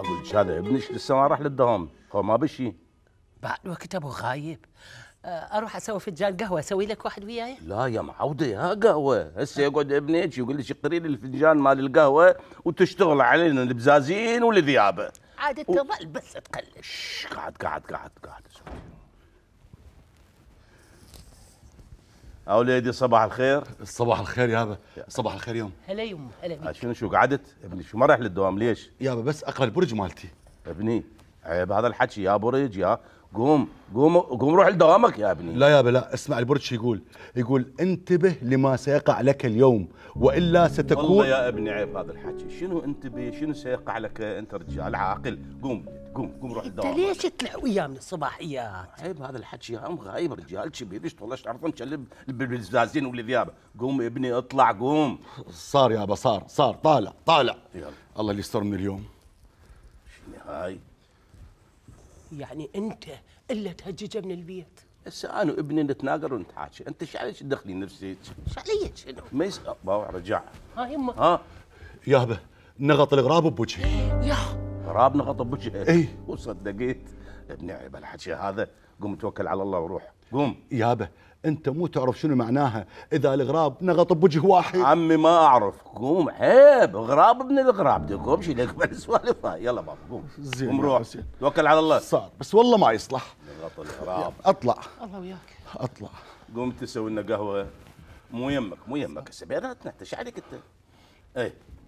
اقول لك هذا ابنك لسه ما راح للدوام هو ما بشي بعد وقت ابو غايب آه، اروح اسوي فنجان قهوه اسوي لك واحد وياي لا يا معوده يا قهوه هسه يقعد ابنك يقول لك اقري لي الفنجان مال القهوه وتشتغل علينا البزازين والذيابه عاد تظل و... بس تقلش قاعد قاعد قاعد قاعد اولادي صباح الخير صباح الخير يابا صباح الخير يوم هلا يوم هلا بيك شنو شو قعدت ابني شو ما رايح للدوام ليش يابا بس اقرا البرج مالتي ابني عيب هذا الحكي يا برج يا قوم قوم قوم روح لدوامك يا ابني لا يابا لا اسمع البرج شو يقول يقول انتبه لما سيقع لك اليوم والا ستكون والله يا ابني عيب هذا الحكي شنو انتبه شنو سيقع لك انت رجال عاقل قوم قوم قوم روح الدوام انت ليش تطلع وياه من الصباحيات؟ عيب هذا الحكي يا امغ عيب رجال كبير ايش طول شعرته مشلب بالزازين والذيابه قوم ابني اطلع قوم صار يابا صار صار طالع طالع يلا الله اللي يستر من اليوم شنو هاي؟ يعني انت الا تهججه من البيت هسه انا وابني نتناقر ونتحاكي انت ايش عليك تدخلين نفسك؟ ايش علي شنو؟ ما يس... رجع ها يما ها يابا نغط الغراب بوجهي يا تراب نغطب بوجهك اي وصدقيت ابن عيب الحكي هذا قوم توكل على الله وروح قوم يابا انت مو تعرف شنو معناها اذا الغراب نغط بوجه واحد عمي ما اعرف قوم عيب غراب ابن الغراب تقوم شي لك بالسوالف يلا بابا قوم زين قوم روح توكل على الله صار بس والله ما يصلح نغط الغراب اطلع الله وياك اطلع قوم تسوي لنا قهوه مو يمك مو يمك هسه بيناتنا انت ايش عليك انت؟ ايه